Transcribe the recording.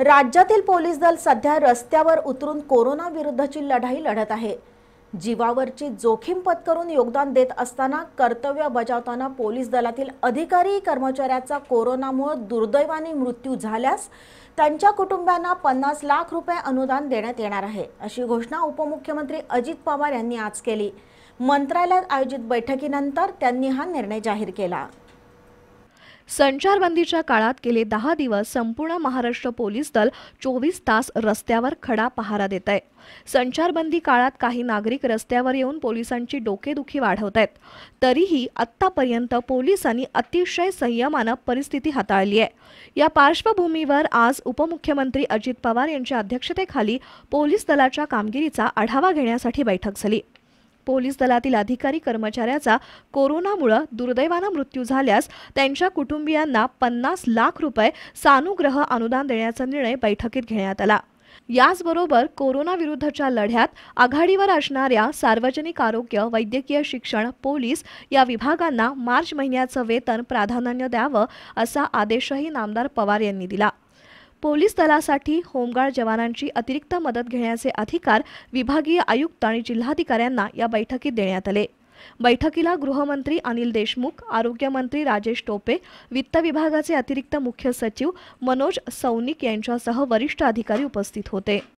राज्यातील पोलीस दल सध्या रस्त्यावर उतरून कोरोना विरुद्धची लढाई लढत आहे जीवावरची जोखीम पत्करून योगदान देत असताना कर्तव्य बजावताना पोलीस दलातील अधिकारी कर्मचाऱ्याचा कोरोनामुळे दुर्दैवाने मृत्यू झाल्यास त्यांच्या कुटुंबियांना पन्नास लाख रुपये अनुदान देण्यात येणार आहे अशी घोषणा उपमुख्यमंत्री अजित पवार यांनी आज केली मंत्रालयात आयोजित बैठकीनंतर त्यांनी हा निर्णय जाहीर केला संचारबंदीच्या काळात गेले दहा दिवस संपूर्ण महाराष्ट्र पोलीस दल चोवीस तास रस्त्यावर खडा पहारा देत आहे संचारबंदी काळात काही नागरिक रस्त्यावर येऊन पोलिसांची डोकेदुखी वाढवत आहेत तरीही आत्तापर्यंत पोलिसांनी अतिशय संयमानं परिस्थिती हाताळली आहे या पार्श्वभूमीवर आज उपमुख्यमंत्री अजित पवार यांच्या अध्यक्षतेखाली पोलीस दलाच्या कामगिरीचा आढावा घेण्यासाठी बैठक झाली पोलीस दलातील अधिकारी कर्मचाऱ्याचा कोरोनामुळे दुर्दैवानं मृत्यू झाल्यास त्यांच्या कुटुंबियांना पन्नास लाख रुपये सानुग्रह अनुदान देण्याचा निर्णय बैठकीत घेण्यात आला याचबरोबर कोरोनाविरुद्धच्या लढ्यात आघाडीवर असणाऱ्या सार्वजनिक आरोग्य वैद्यकीय शिक्षण पोलीस या विभागांना मार्च महिन्याचं वेतन प्राधान्य द्यावं असा आदेशही नामदार पवार यांनी दिला पोलीस दलासाठी होमगार्ड जवानांची अतिरिक्त मदत घेण्याचे अधिकार विभागीय आयुक्त आणि जिल्हाधिकाऱ्यांना या बैठकीत देण्यात आले बैठकीला गृहमंत्री अनिल देशमुख आरोग्यमंत्री राजेश टोपे वित्त विभागाचे अतिरिक्त मुख्य सचिव मनोज सौनिक यांच्यासह वरिष्ठ अधिकारी उपस्थित होते